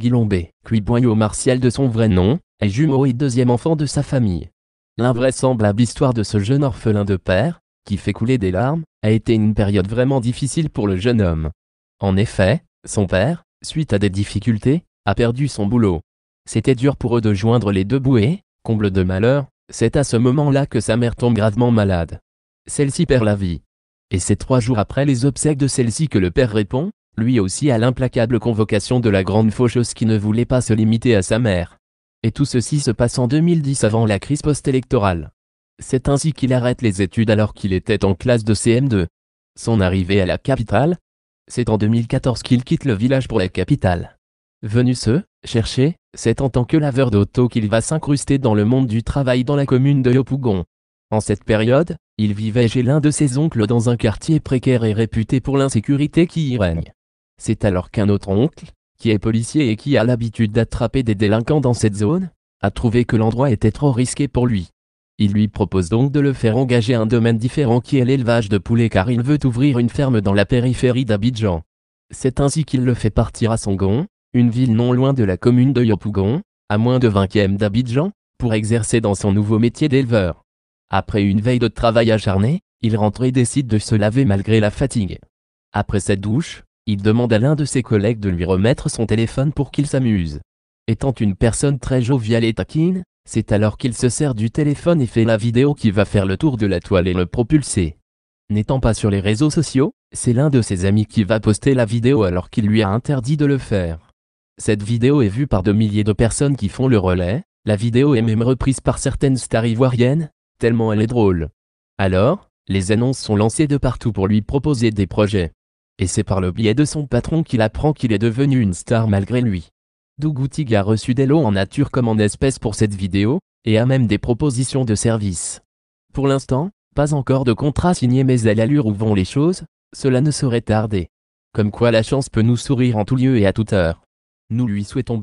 Guilombé, au Martial de son vrai nom, est jumeau et deuxième enfant de sa famille. L'invraisemblable histoire de ce jeune orphelin de père, qui fait couler des larmes, a été une période vraiment difficile pour le jeune homme. En effet, son père, suite à des difficultés, a perdu son boulot. C'était dur pour eux de joindre les deux bouées, comble de malheur, c'est à ce moment-là que sa mère tombe gravement malade. Celle-ci perd la vie. Et c'est trois jours après les obsèques de celle-ci que le père répond, lui aussi à l'implacable convocation de la grande faucheuse qui ne voulait pas se limiter à sa mère. Et tout ceci se passe en 2010 avant la crise post-électorale. C'est ainsi qu'il arrête les études alors qu'il était en classe de CM2. Son arrivée à la capitale C'est en 2014 qu'il quitte le village pour la capitale. Venu se chercher, c'est en tant que laveur d'auto qu'il va s'incruster dans le monde du travail dans la commune de Yopougon. En cette période, il vivait chez l'un de ses oncles dans un quartier précaire et réputé pour l'insécurité qui y règne. C'est alors qu'un autre oncle, qui est policier et qui a l'habitude d'attraper des délinquants dans cette zone, a trouvé que l'endroit était trop risqué pour lui. Il lui propose donc de le faire engager un domaine différent qui est l'élevage de poulets car il veut ouvrir une ferme dans la périphérie d'Abidjan. C'est ainsi qu'il le fait partir à Songon, une ville non loin de la commune de Yopougon, à moins de 20 km d'Abidjan, pour exercer dans son nouveau métier d'éleveur. Après une veille de travail acharné, il rentre et décide de se laver malgré la fatigue. Après cette douche, il demande à l'un de ses collègues de lui remettre son téléphone pour qu'il s'amuse. Étant une personne très joviale et taquine, c'est alors qu'il se sert du téléphone et fait la vidéo qui va faire le tour de la toile et le propulser. N'étant pas sur les réseaux sociaux, c'est l'un de ses amis qui va poster la vidéo alors qu'il lui a interdit de le faire. Cette vidéo est vue par de milliers de personnes qui font le relais, la vidéo est même reprise par certaines stars ivoiriennes, tellement elle est drôle. Alors, les annonces sont lancées de partout pour lui proposer des projets et c'est par le biais de son patron qu'il apprend qu'il est devenu une star malgré lui. Dougoutig a reçu des lots en nature comme en espèces pour cette vidéo, et a même des propositions de service. Pour l'instant, pas encore de contrat signé mais à l'allure où vont les choses, cela ne saurait tarder. Comme quoi la chance peut nous sourire en tout lieu et à toute heure. Nous lui souhaitons